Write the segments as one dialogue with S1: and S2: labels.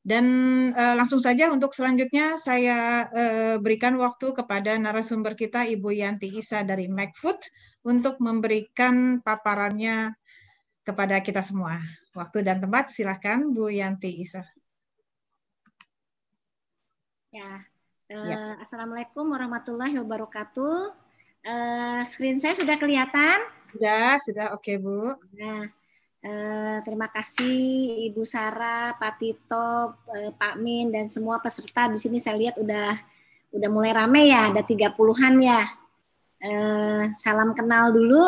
S1: Dan uh, langsung saja untuk selanjutnya saya uh, berikan waktu kepada narasumber kita Ibu Yanti Isa dari MacFood untuk memberikan paparannya kepada kita semua. Waktu dan tempat silahkan Bu Yanti Isa. Ya, uh, ya. Assalamualaikum warahmatullahi wabarakatuh. Uh, screen saya sudah kelihatan? Sudah, sudah oke okay, Bu. Nah, Eh, terima kasih Ibu Sarah, Pak Tito, eh, Pak Min, dan semua peserta di sini saya lihat udah udah mulai rame ya, ada tiga an ya. Eh, salam kenal dulu,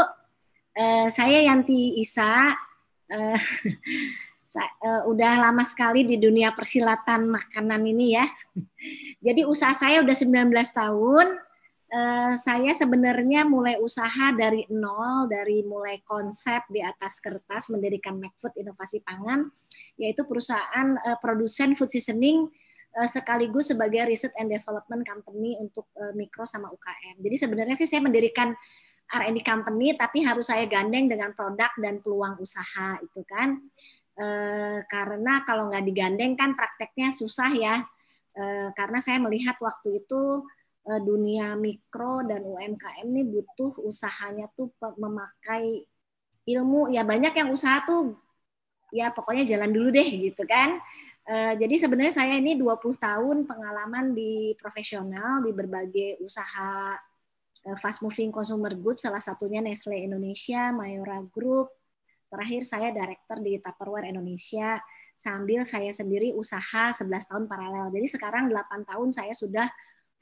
S1: saya Yanti Isa, udah lama sekali di dunia persilatan makanan ini ya. Jadi usaha saya udah 19 tahun, Eh, saya sebenarnya mulai usaha dari nol, dari mulai konsep di atas kertas mendirikan McFood Inovasi Pangan, yaitu perusahaan uh, produsen food seasoning uh, sekaligus sebagai research and development company untuk uh, mikro sama UKM. Jadi sebenarnya sih saya mendirikan R&D company, tapi harus saya gandeng dengan produk dan peluang usaha itu kan. Uh, karena kalau nggak digandeng kan prakteknya susah ya. Uh, karena saya melihat waktu itu Eh, dunia mikro dan UMKM ini butuh usahanya tuh memakai ilmu ya banyak yang usaha tuh ya pokoknya jalan dulu deh gitu kan eh, jadi sebenarnya saya ini 20 tahun pengalaman di profesional di berbagai usaha eh, fast moving consumer goods salah satunya Nestle Indonesia, Mayora Group. Terakhir saya director di Tupperware Indonesia sambil saya sendiri usaha 11 tahun paralel. Jadi sekarang 8 tahun saya sudah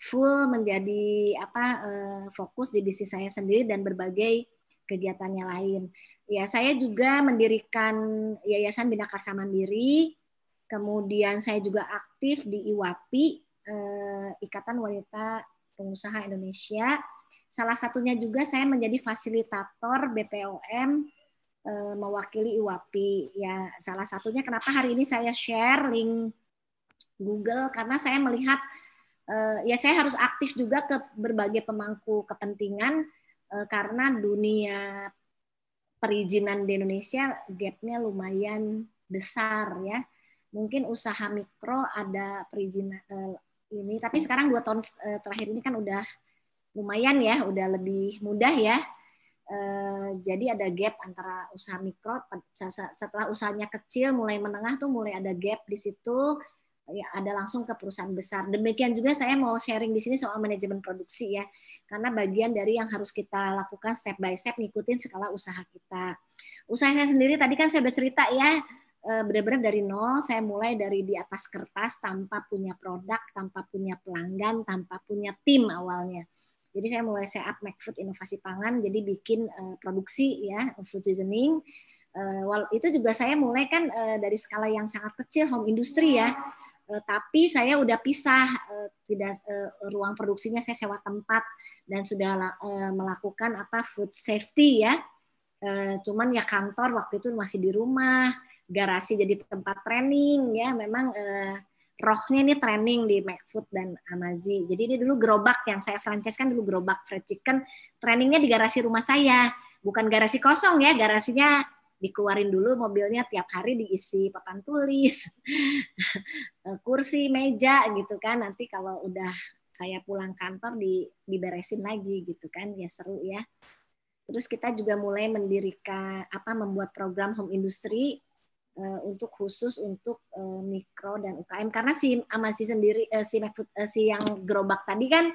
S1: full menjadi apa uh, fokus di bisnis saya sendiri dan berbagai kegiatannya lain. Ya, saya juga mendirikan Yayasan Bina Karsa Mandiri. Kemudian saya juga aktif di IWAPI, eh, Ikatan Wanita Pengusaha Indonesia. Salah satunya juga saya menjadi fasilitator BPOM eh, mewakili IWAPI. Ya, salah satunya kenapa hari ini saya share link Google karena saya melihat Eh, ya saya harus aktif juga ke berbagai pemangku kepentingan eh, karena dunia perizinan di Indonesia gapnya lumayan besar ya. Mungkin usaha mikro ada perizinan eh, ini, tapi sekarang dua tahun terakhir ini kan udah lumayan ya, udah lebih mudah ya. Jadi ada gap antara usaha mikro setelah usahanya kecil mulai menengah tuh mulai ada gap di situ ya ada langsung ke perusahaan besar. Demikian juga saya mau sharing di sini soal manajemen produksi ya, karena bagian dari yang harus kita lakukan step by step ngikutin skala usaha kita. Usaha saya sendiri tadi kan saya bercerita ya, eh, benar-benar dari nol saya mulai dari di atas kertas tanpa punya produk, tanpa punya pelanggan, tanpa punya tim awalnya. Jadi saya mulai set up food Inovasi Pangan, jadi bikin uh, produksi ya food seasoning. Uh, itu juga saya mulai kan uh, dari skala yang sangat kecil home industry ya. Eh, tapi saya udah pisah eh, tidak eh, ruang produksinya saya sewa tempat dan sudah melakukan apa food safety ya cuman ya kantor waktu itu masih di rumah garasi jadi tempat training ya memang rohnya ini training di McFood dan Amazi jadi ini dulu gerobak yang saya franchise kan dulu gerobak fried chicken trainingnya di garasi rumah saya bukan garasi kosong ya garasinya dikeluarin dulu mobilnya tiap hari diisi papan tulis, eh, kursi, meja gitu kan. Nanti kalau udah saya pulang kantor di diberesin lagi gitu kan. Ya seru ya. Terus kita juga mulai mendirikan apa membuat program home industry uh, untuk khusus untuk uh, mikro dan UKM karena si sama si sendiri uh, si McFood, uh, si yang gerobak tadi kan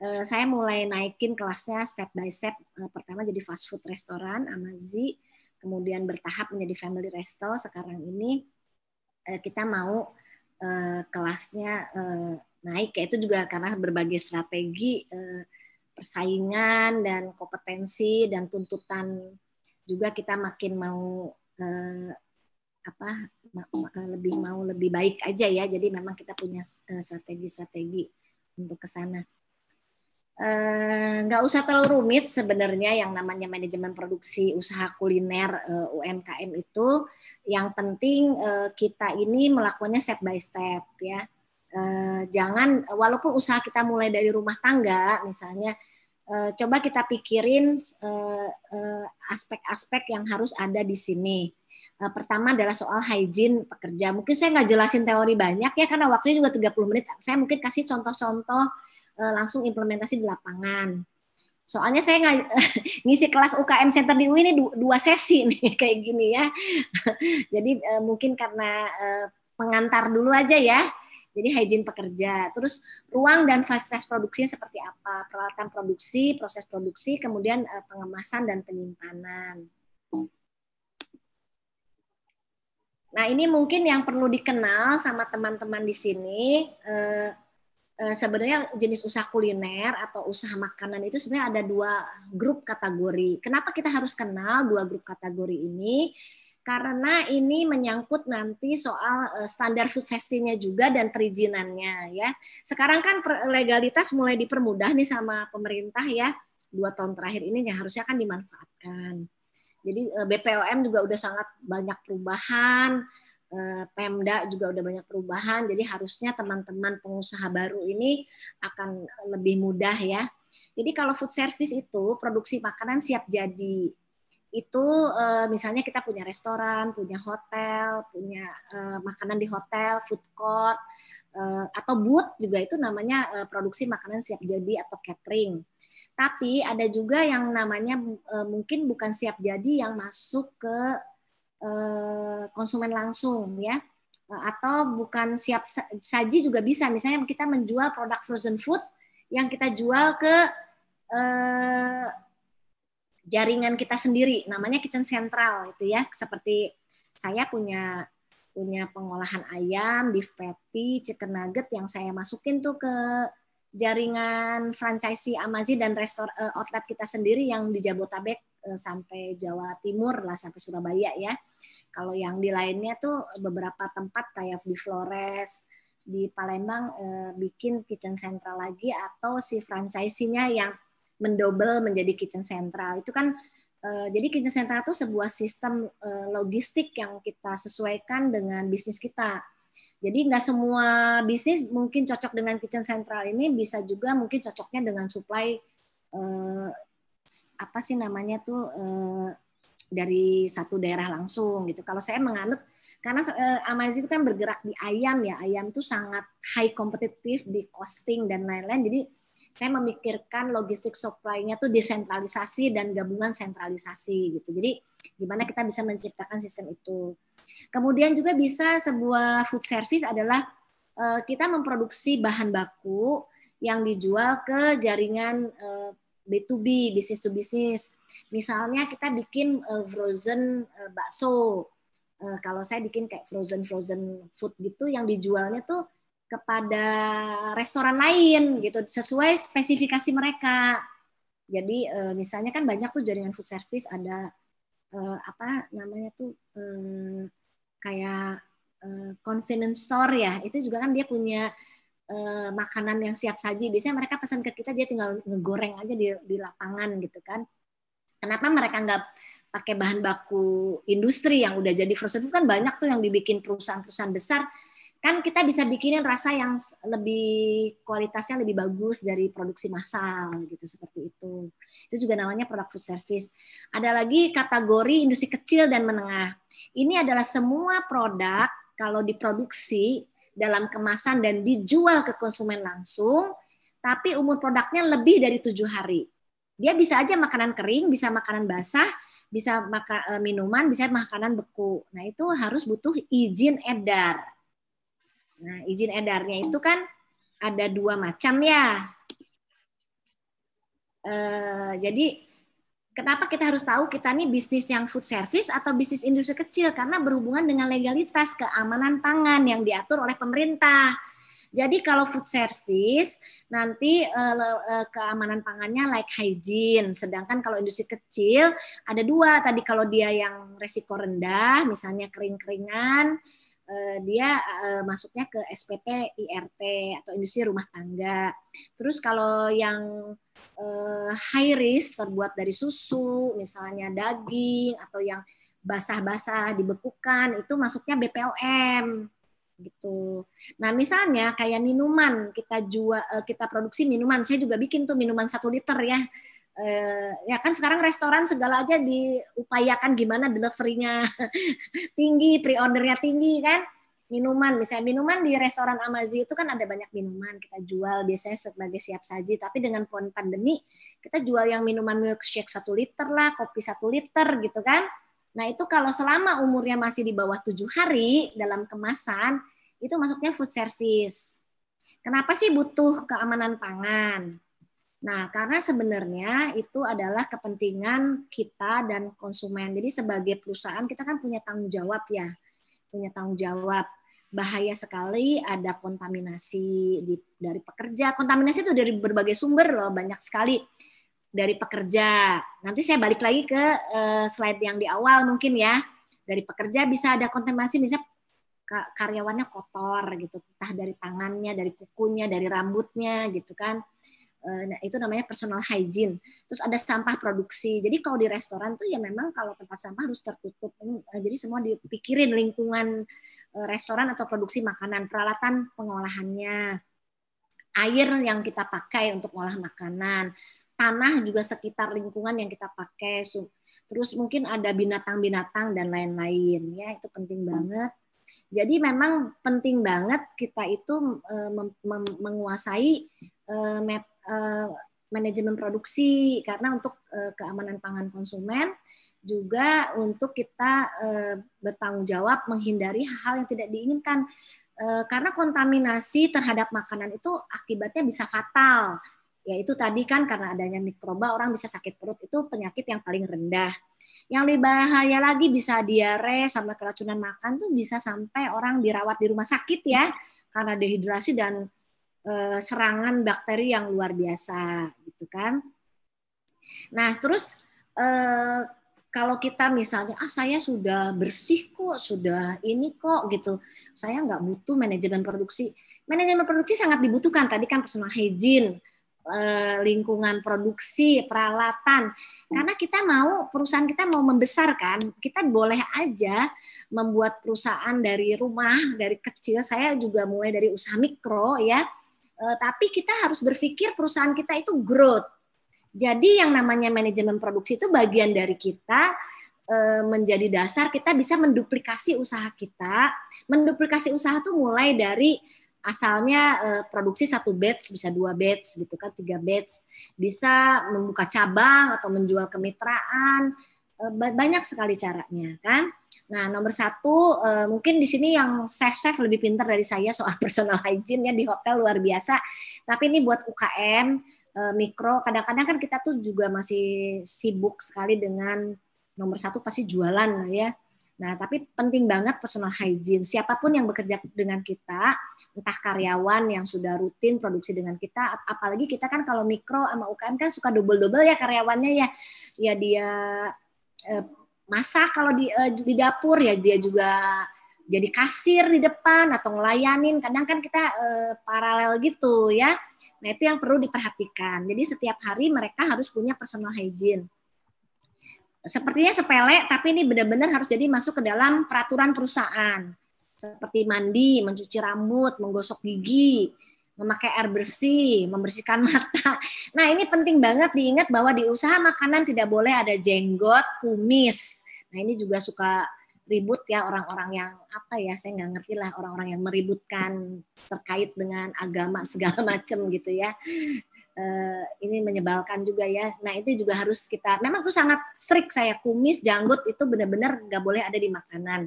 S1: saya mulai naikin kelasnya step by step. pertama jadi fast food restoran Amazi kemudian bertahap menjadi family resto sekarang ini eh, kita mau eh, kelasnya eh, naik ya itu juga karena berbagai strategi persaingan dan kompetensi dan tuntutan juga kita makin mau apa lebih mau lebih baik aja ya jadi memang kita punya strategi-strategi untuk ke sana Eh, nggak usah terlalu rumit sebenarnya yang namanya manajemen produksi usaha kuliner uh, eh, UMKM itu yang penting uh, kita ini melakukannya step by step ya uh, jangan walaupun usaha kita mulai dari rumah tangga misalnya uh, coba kita pikirin uh, uh, aspek-aspek yang harus ada di sini pertama adalah soal hygiene pekerja mungkin saya nggak jelasin teori banyak ya karena waktunya juga 30 menit saya mungkin kasih contoh-contoh uh, langsung implementasi di lapangan. Soalnya saya ng ngisi kelas UKM Center di UI ini dua sesi nih kayak gini ya. Jadi uh, mungkin karena uh, pengantar dulu aja ya. Jadi hygiene pekerja, terus ruang dan fasilitas produksinya seperti apa, peralatan produksi, proses produksi, kemudian uh, pengemasan dan penyimpanan. Nah, ini mungkin yang perlu dikenal sama teman-teman di sini. Eh, sebenarnya jenis usaha kuliner atau usaha makanan itu sebenarnya ada dua grup kategori. Kenapa kita harus kenal dua grup kategori ini? Karena ini menyangkut nanti soal eh, standar food safety-nya juga dan perizinannya ya. Sekarang kan legalitas mulai dipermudah nih sama pemerintah ya. Dua tahun terakhir ini yang harusnya kan dimanfaatkan. Jadi eh, BPOM juga udah sangat banyak perubahan, Eh, Pemda juga udah banyak perubahan, jadi harusnya teman-teman pengusaha baru ini akan lebih mudah ya. Jadi kalau food service itu produksi makanan siap jadi itu eh, misalnya kita punya restoran, punya hotel, punya eh, makanan di hotel, food court atau booth juga itu namanya produksi makanan siap jadi atau catering. Tapi ada juga yang namanya mungkin bukan siap jadi yang masuk ke Eh, konsumen langsung ya eh, atau bukan siap saji juga bisa misalnya kita menjual produk frozen food yang kita jual ke eh, jaringan kita sendiri namanya kitchen central itu ya seperti saya punya punya pengolahan ayam beef patty chicken nugget yang saya masukin tuh ke jaringan franchisee Amazi dan restor eh, outlet kita sendiri yang di Jabotabek Eh, sampai Jawa Timur lah sampai Surabaya ya. Kalau yang di lainnya tuh beberapa tempat kayak di Flores, di Palembang eh, bikin kitchen central lagi atau si franchisinya yang mendobel menjadi kitchen central. Itu kan eh, jadi kitchen central itu sebuah sistem eh, logistik yang kita sesuaikan dengan bisnis kita. Jadi nggak semua bisnis mungkin cocok dengan kitchen central ini bisa juga mungkin cocoknya dengan supply eh, apa sih namanya tuh eh, dari satu daerah langsung gitu. Kalau saya menganut karena eh, Amazon itu kan bergerak di ayam ya, ayam tuh sangat high kompetitif di costing dan lain-lain. Jadi saya memikirkan logistik supply-nya tuh desentralisasi dan gabungan sentralisasi gitu. Jadi gimana kita bisa menciptakan sistem itu. Kemudian juga bisa sebuah food service adalah eh, kita memproduksi bahan baku yang dijual ke jaringan eh, B2B, bisnis to bisnis. Misalnya kita bikin uh, frozen uh, bakso. Uh, kalau saya bikin kayak frozen frozen food gitu yang dijualnya tuh kepada restoran lain gitu sesuai spesifikasi mereka. Jadi uh, misalnya kan banyak tuh jaringan food service ada uh, apa namanya tuh uh, kayak uh, convenience store ya. Itu juga kan dia punya uh, makanan yang siap saji. Biasanya mereka pesan ke kita dia tinggal ngegoreng aja di, di lapangan gitu kan. Kenapa mereka nggak pakai bahan baku industri yang udah jadi frozen food kan banyak tuh yang dibikin perusahaan-perusahaan besar kan kita bisa bikinin rasa yang lebih kualitasnya lebih bagus dari produksi massal gitu seperti itu itu juga namanya product food service ada lagi kategori industri kecil dan menengah ini adalah semua produk kalau diproduksi dalam kemasan dan dijual ke konsumen langsung, tapi umur produknya lebih dari tujuh hari. Dia bisa aja makanan kering, bisa makanan basah, bisa maka, eh, minuman, bisa makanan beku. Nah itu harus butuh izin edar. Nah izin edarnya itu kan ada dua macam ya. E, jadi kenapa kita harus tahu kita ini bisnis yang food service atau bisnis industri kecil karena berhubungan dengan legalitas keamanan pangan yang diatur oleh pemerintah. Jadi kalau food service nanti uh, uh, keamanan pangannya like hygiene, sedangkan kalau industri kecil ada dua tadi kalau dia yang resiko rendah, misalnya kering-keringan, Eh, dia eh, masuknya ke SPT IRT atau industri rumah tangga. Terus kalau yang eh, high risk terbuat dari susu, misalnya daging atau yang basah-basah dibekukan itu masuknya BPOM gitu. Nah misalnya kayak minuman kita jual kita produksi minuman, saya juga bikin tuh minuman satu liter ya eh, ya kan sekarang restoran segala aja diupayakan gimana deliverynya tinggi, pre-ordernya tinggi kan. Minuman, misalnya minuman di restoran Amazi itu kan ada banyak minuman kita jual biasanya sebagai siap saji. Tapi dengan pandemi kita jual yang minuman milkshake satu liter lah, kopi satu liter gitu kan. Nah itu kalau selama umurnya masih di bawah tujuh hari dalam kemasan itu masuknya food service. Kenapa sih butuh keamanan pangan? Nah, karena sebenarnya itu adalah kepentingan kita dan konsumen. Jadi sebagai perusahaan kita kan punya tanggung jawab ya, punya tanggung jawab. Bahaya sekali ada kontaminasi di, dari pekerja. Kontaminasi itu dari berbagai sumber loh, banyak sekali dari pekerja. Nanti saya balik lagi ke uh, slide yang di awal mungkin ya. Dari pekerja bisa ada kontaminasi, bisa karyawannya kotor gitu, entah dari tangannya, dari kukunya, dari rambutnya gitu kan Eh, nah, itu namanya personal hygiene. Terus ada sampah produksi. Jadi kalau di restoran tuh ya memang kalau tempat sampah harus tertutup. Hmm, eh, jadi semua dipikirin lingkungan eh, restoran atau produksi makanan, peralatan pengolahannya, air yang kita pakai untuk mengolah makanan, tanah juga sekitar lingkungan yang kita pakai. Terus mungkin ada binatang-binatang dan lain-lain ya, itu penting banget. Jadi memang penting banget kita itu menguasai met Eh, manajemen produksi karena untuk eh, keamanan pangan konsumen juga untuk kita eh, bertanggung jawab menghindari hal-hal yang tidak diinginkan karena kontaminasi terhadap makanan itu akibatnya bisa fatal yaitu tadi kan karena adanya mikroba orang bisa sakit perut itu penyakit yang paling rendah yang lebih bahaya lagi bisa diare sama keracunan makan tuh bisa sampai orang dirawat di rumah sakit ya karena dehidrasi dan Eh, serangan bakteri yang luar biasa gitu kan. Nah, terus eh, kalau kita misalnya ah saya sudah bersih kok, sudah ini kok gitu. Saya nggak butuh manajemen produksi. Manajemen produksi sangat dibutuhkan tadi kan personal hygiene, eh, lingkungan produksi, peralatan. Karena kita mau perusahaan kita mau membesarkan, kita boleh aja membuat perusahaan dari rumah, dari kecil. Saya juga mulai dari usaha mikro ya Uh, tapi kita harus berpikir perusahaan kita itu growth. Jadi yang namanya manajemen produksi itu bagian dari kita uh, menjadi dasar kita bisa menduplikasi usaha kita. Menduplikasi usaha itu mulai dari asalnya uh, produksi satu batch bisa dua batch gitu kan tiga batch bisa membuka cabang atau menjual kemitraan banyak sekali caranya kan Nah, nomor satu uh, mungkin di sini yang chef-chef lebih pintar dari saya soal personal hygiene ya di hotel luar biasa. Tapi ini buat UKM uh, eh, mikro, kadang-kadang kan kita tuh juga masih sibuk sekali dengan nomor satu pasti jualan ya. Nah, tapi penting banget personal hygiene. Siapapun yang bekerja dengan kita, entah karyawan yang sudah rutin produksi dengan kita, apalagi kita kan kalau mikro sama UKM kan suka double-double ya karyawannya ya. Ya dia eh, masak kalau di uh, di dapur ya dia juga jadi kasir di depan atau ngelayanin kadang kan kita uh, paralel gitu ya nah itu yang perlu diperhatikan jadi setiap hari mereka harus punya personal hygiene sepertinya sepele tapi ini benar-benar harus jadi masuk ke dalam peraturan perusahaan seperti mandi mencuci rambut menggosok gigi memakai air bersih, membersihkan mata. Nah, ini penting banget diingat bahwa di usaha makanan tidak boleh ada jenggot, kumis. Nah, ini juga suka ribut ya orang-orang yang apa ya saya nggak ngerti lah orang-orang yang meributkan terkait dengan agama segala macam gitu ya E, ini menyebalkan juga ya nah itu juga harus kita memang tuh sangat strict saya kumis janggut itu benar-benar nggak boleh ada di makanan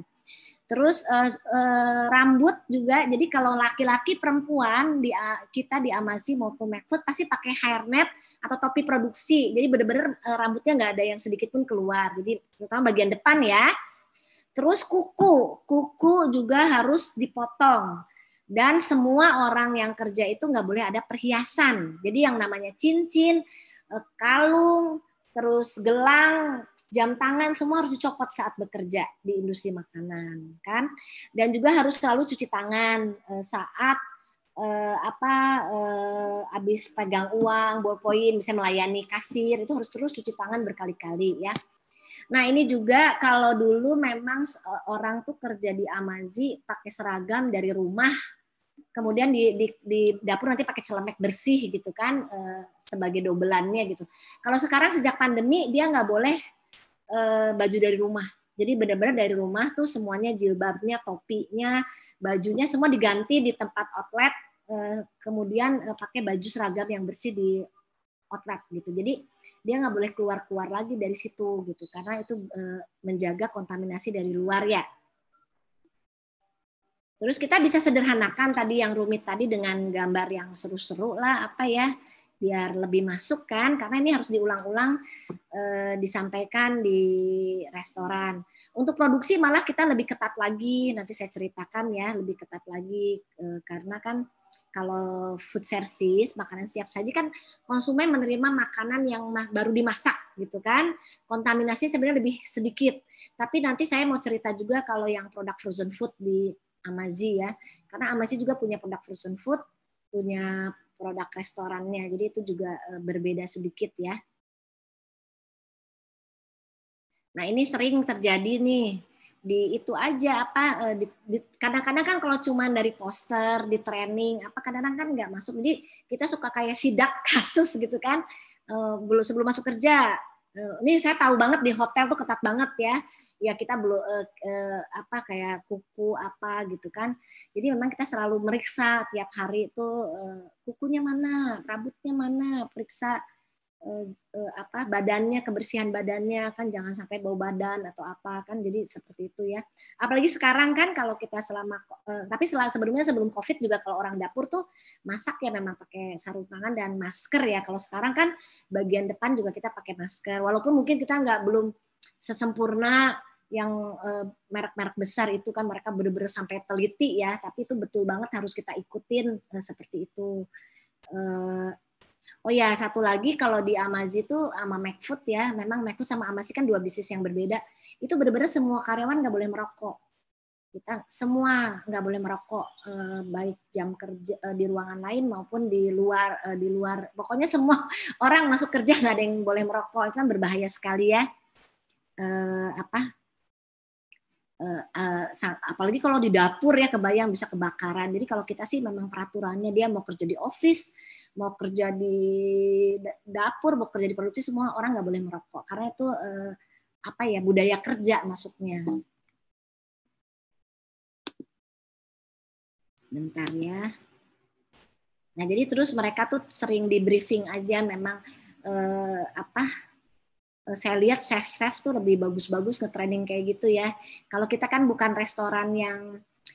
S1: Terus uh, uh, rambut juga, jadi kalau laki-laki perempuan di, uh, kita di Amasi maupun Macfood pasti pakai hairnet atau topi produksi. Jadi benar-benar uh, eh, rambutnya nggak ada yang sedikit pun keluar. Jadi terutama bagian depan ya. Terus kuku, kuku juga harus dipotong. Dan semua orang yang kerja itu nggak boleh ada perhiasan. Jadi yang namanya cincin, kalung, terus gelang, jam tangan semua harus dicopot saat bekerja di industri makanan, kan? Dan juga harus selalu cuci tangan eh, saat eh, apa eh, habis pegang uang, bawa poin misalnya melayani kasir itu harus terus cuci tangan berkali-kali ya. Nah ini juga kalau dulu memang orang tuh kerja di Amazi pakai seragam dari rumah kemudian di, di, di dapur nanti pakai celemek bersih gitu kan e, sebagai dobelannya gitu kalau sekarang sejak pandemi dia nggak boleh e, baju dari rumah jadi benar-benar dari rumah tuh semuanya jilbabnya, topinya, bajunya semua diganti di tempat outlet. Eh, kemudian pakai baju seragam yang bersih di outlet gitu. Jadi dia nggak boleh keluar-keluar lagi dari situ gitu karena itu menjaga kontaminasi dari luar ya Terus kita bisa sederhanakan tadi yang rumit tadi dengan gambar yang seru-seru lah apa ya biar lebih masuk kan karena ini harus diulang-ulang e, disampaikan di restoran. Untuk produksi malah kita lebih ketat lagi nanti saya ceritakan ya lebih ketat lagi e, karena kan kalau food service makanan siap saji kan konsumen menerima makanan yang baru dimasak gitu kan kontaminasi sebenarnya lebih sedikit tapi nanti saya mau cerita juga kalau yang produk frozen food di Amazi ya. Karena Amazi juga punya produk frozen food, punya produk restorannya. Jadi itu juga eh, berbeda sedikit ya. Nah, ini sering terjadi nih di itu aja apa eh, kadang-kadang kan kalau cuman dari poster di training apa kadang-kadang kan nggak masuk jadi kita suka kayak sidak kasus gitu kan eh, belum sebelum masuk kerja Eh, ini saya tahu banget di hotel tuh ketat banget ya ya kita belum eh, eh, apa kayak kuku apa gitu kan jadi memang kita selalu meriksa tiap hari itu eh, kukunya mana rambutnya mana periksa eh, eh, apa badannya kebersihan badannya kan jangan sampai bau badan atau apa kan jadi seperti itu ya apalagi sekarang kan kalau kita selama eh, tapi selama sebelumnya sebelum covid juga kalau orang dapur tuh masak ya memang pakai sarung tangan dan masker ya kalau sekarang kan bagian depan juga kita pakai masker walaupun mungkin kita nggak belum sesempurna yang eh, merek-merek besar itu kan mereka benar-benar sampai teliti ya tapi itu betul banget harus kita ikutin eh, seperti itu eh, Oh ya, satu lagi kalau di Amazi itu sama McFood ya, memang McFood sama Amazi kan dua bisnis yang berbeda. Itu benar-benar semua karyawan nggak boleh merokok. Kita semua nggak boleh merokok eh, baik jam kerja eh, di ruangan lain maupun di luar eh, di luar. Pokoknya semua orang masuk kerja nggak ada yang boleh merokok. Itu kan berbahaya sekali ya. apa apalagi kalau di dapur ya kebayang bisa kebakaran. Jadi kalau kita sih memang peraturannya dia mau kerja di office, mau kerja di dapur, mau kerja di produksi semua orang nggak boleh merokok karena itu eh, apa ya budaya kerja masuknya. Sebentar ya. Nah jadi terus mereka tuh sering di briefing aja memang eh, apa eh, saya lihat chef-chef tuh lebih bagus-bagus ke training kayak gitu ya. Kalau kita kan bukan restoran yang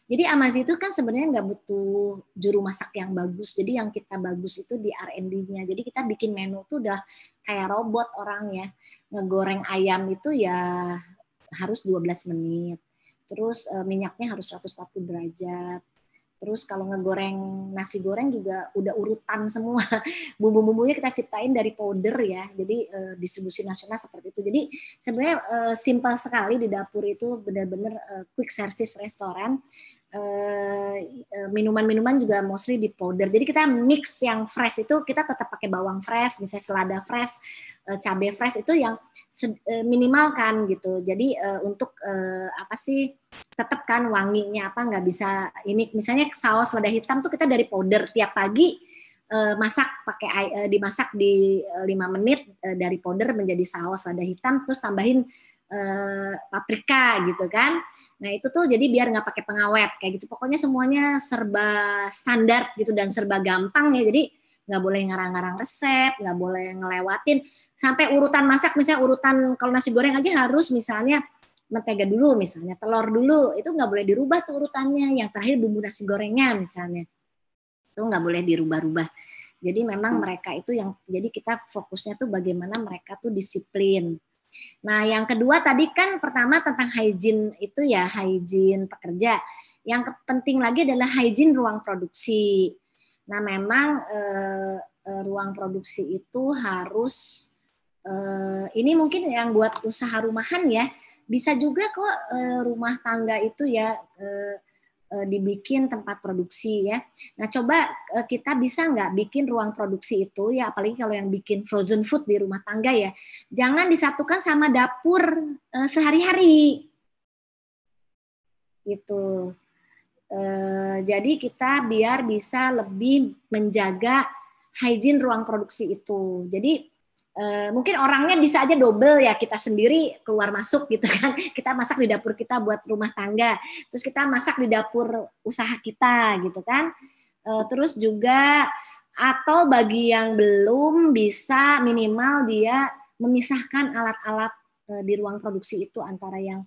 S1: jadi amasi itu kan sebenarnya nggak butuh juru masak yang bagus. Jadi yang kita bagus itu di R&D-nya. Jadi kita bikin menu tuh udah kayak robot orang ya. Ngegoreng ayam itu ya harus 12 menit. Terus eh, minyaknya harus 140 derajat. Terus kalau ngegoreng nasi goreng juga udah urutan semua. Bumbu-bumbunya kita ciptain dari powder ya. Jadi uh, distribusi nasional seperti itu. Jadi sebenarnya uh, simpel sekali di dapur itu benar-benar uh, quick service restoran Eh, eh, minuman-minuman juga mostly di powder. Jadi kita mix yang fresh itu kita tetap pakai bawang fresh, misalnya selada fresh, eh, cabe fresh itu yang minimal kan gitu. Jadi untuk apa sih tetap kan wanginya apa nggak bisa ini misalnya saus selada hitam tuh kita dari powder tiap pagi masak pakai dimasak di lima menit dari powder menjadi saus selada hitam terus tambahin Eh, paprika gitu kan. Nah itu tuh jadi biar nggak pakai pengawet kayak gitu. Pokoknya semuanya serba standar gitu dan serba gampang ya. Jadi nggak boleh ngarang-ngarang resep, nggak boleh ngelewatin sampai urutan masak misalnya urutan kalau nasi goreng aja harus misalnya mentega dulu misalnya, telur dulu itu nggak boleh dirubah tuh urutannya. Yang terakhir bumbu nasi gorengnya misalnya itu nggak boleh dirubah-rubah. Jadi memang hmm. mereka itu yang jadi kita fokusnya tuh bagaimana mereka tuh disiplin Nah, yang kedua tadi kan pertama tentang hygiene itu ya hygiene pekerja. Yang penting lagi adalah hygiene ruang produksi. Nah, memang eh, eh, ruang produksi itu harus eh, ini mungkin yang buat usaha rumahan ya. Bisa juga kok eh, rumah tangga itu ya eh, Eh, dibikin tempat produksi ya. Nah coba eh, kita bisa nggak bikin ruang produksi itu ya apalagi kalau yang bikin frozen food di rumah tangga ya. Jangan disatukan sama dapur eh, sehari-hari. Gitu. jadi kita biar bisa lebih menjaga hygiene ruang produksi itu. Jadi Eh, mungkin orangnya bisa aja double ya kita sendiri keluar masuk gitu kan kita masak di dapur kita buat rumah tangga terus kita masak di dapur usaha kita gitu kan uh, terus juga atau bagi yang belum bisa minimal dia memisahkan alat-alat eh, di ruang produksi itu antara yang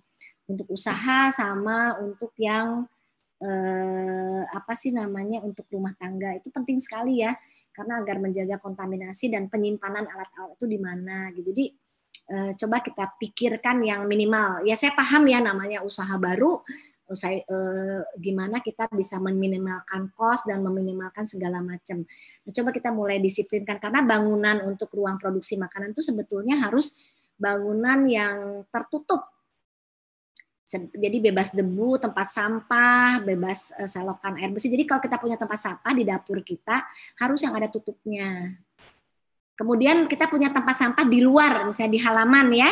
S1: untuk usaha sama untuk yang eh, apa sih namanya untuk rumah tangga itu penting sekali ya karena agar menjaga kontaminasi dan penyimpanan alat-alat itu di mana gitu. Jadi eh, coba kita pikirkan yang minimal. Ya saya paham ya namanya usaha baru usai eh, gimana kita bisa meminimalkan kos dan meminimalkan segala macam. Nah, coba kita mulai disiplinkan karena bangunan untuk ruang produksi makanan itu sebetulnya harus bangunan yang tertutup jadi bebas debu, tempat sampah, bebas eh, selokan air bersih. Jadi kalau kita punya tempat sampah di dapur kita harus yang ada tutupnya. Kemudian kita punya tempat sampah di luar, misalnya di halaman ya,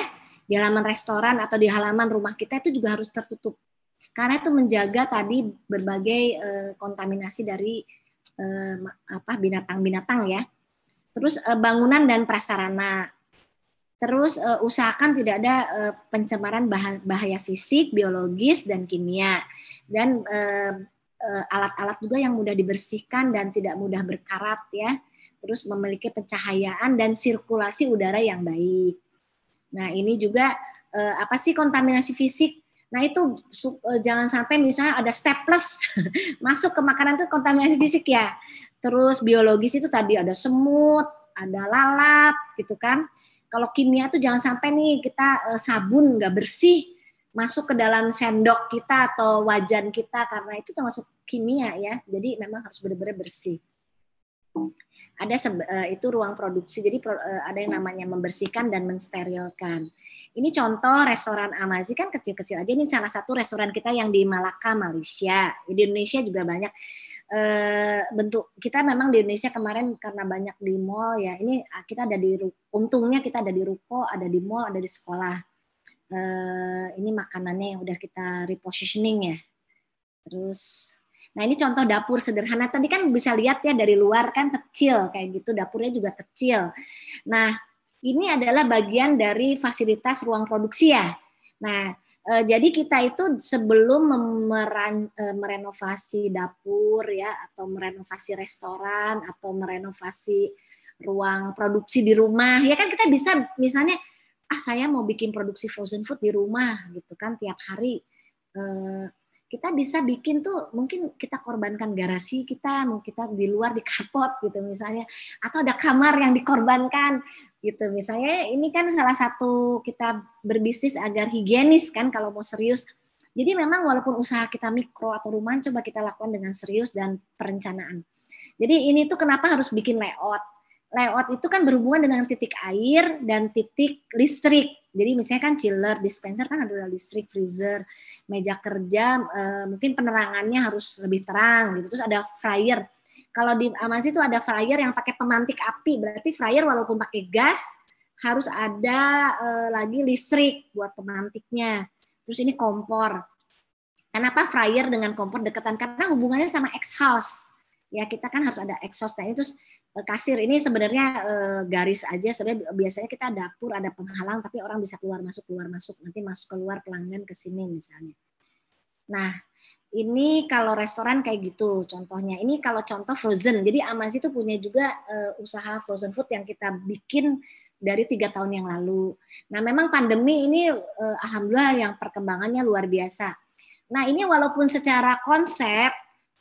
S1: di halaman restoran atau di halaman rumah kita itu juga harus tertutup. Karena itu menjaga tadi berbagai eh, kontaminasi dari eh, apa binatang-binatang ya. Terus bangunan dan prasarana Terus uh, usahakan tidak ada uh, pencemaran bah bahaya fisik, biologis dan kimia. Dan alat eh, alat-alat juga yang mudah dibersihkan dan tidak mudah berkarat ya. Terus memiliki pencahayaan dan sirkulasi udara yang baik. Nah, ini juga uh, apa sih kontaminasi fisik? Nah, itu uh, jangan sampai misalnya ada staples masuk ke makanan itu kontaminasi fisik ya. Terus biologis itu tadi ada semut, ada lalat gitu kan. Kalau kimia tuh jangan sampai nih kita uh, sabun nggak bersih masuk ke dalam sendok kita atau wajan kita karena itu termasuk kimia ya. Jadi memang harus benar-benar bersih. Ada uh, itu ruang produksi. Jadi uh, ada yang namanya membersihkan dan mensterilkan. Ini contoh restoran Amazi kan kecil-kecil aja. Ini salah satu restoran kita yang di Malaka, Malaysia. Di Indonesia juga banyak Eh, bentuk kita memang di Indonesia kemarin karena banyak di mall ya ini ah, kita ada di untungnya kita ada di ruko ada di mall ada di sekolah uh, ini makanannya yang udah kita repositioning ya terus nah ini contoh dapur sederhana tadi kan bisa lihat ya dari luar kan kecil kayak gitu dapurnya juga kecil nah ini adalah bagian dari fasilitas ruang produksi ya Nah, e, jadi kita itu sebelum memeran, e, eh, merenovasi dapur ya atau merenovasi restoran atau merenovasi ruang produksi di rumah ya kan kita bisa misalnya ah saya mau bikin produksi frozen food di rumah gitu kan tiap hari e, kita bisa bikin tuh mungkin kita korbankan garasi kita, mau kita di luar di kapot gitu misalnya, atau ada kamar yang dikorbankan gitu misalnya. Ini kan salah satu kita berbisnis agar higienis kan kalau mau serius. Jadi memang walaupun usaha kita mikro atau rumah coba kita lakukan dengan serius dan perencanaan. Jadi ini tuh kenapa harus bikin layout lewat itu kan berhubungan dengan titik air dan titik listrik. Jadi misalnya kan chiller, dispenser kan ada listrik, freezer, meja kerja, e, mungkin penerangannya harus lebih terang gitu. Terus ada fryer. Kalau di Amasi itu ada fryer yang pakai pemantik api, berarti fryer walaupun pakai gas harus ada e, lagi listrik buat pemantiknya. Terus ini kompor. Kenapa fryer dengan kompor dekatan? Karena hubungannya sama exhaust. ya kita kan harus ada exhaust nah terus Eh, kasir ini sebenarnya eh, garis aja sebenarnya biasanya kita dapur ada penghalang tapi orang bisa keluar masuk keluar masuk nanti masuk keluar pelanggan ke sini misalnya nah ini kalau restoran kayak gitu contohnya ini kalau contoh frozen jadi sih itu punya juga eh, usaha frozen food yang kita bikin dari tiga tahun yang lalu nah memang pandemi ini alhamdulillah yang perkembangannya luar biasa nah ini walaupun secara konsep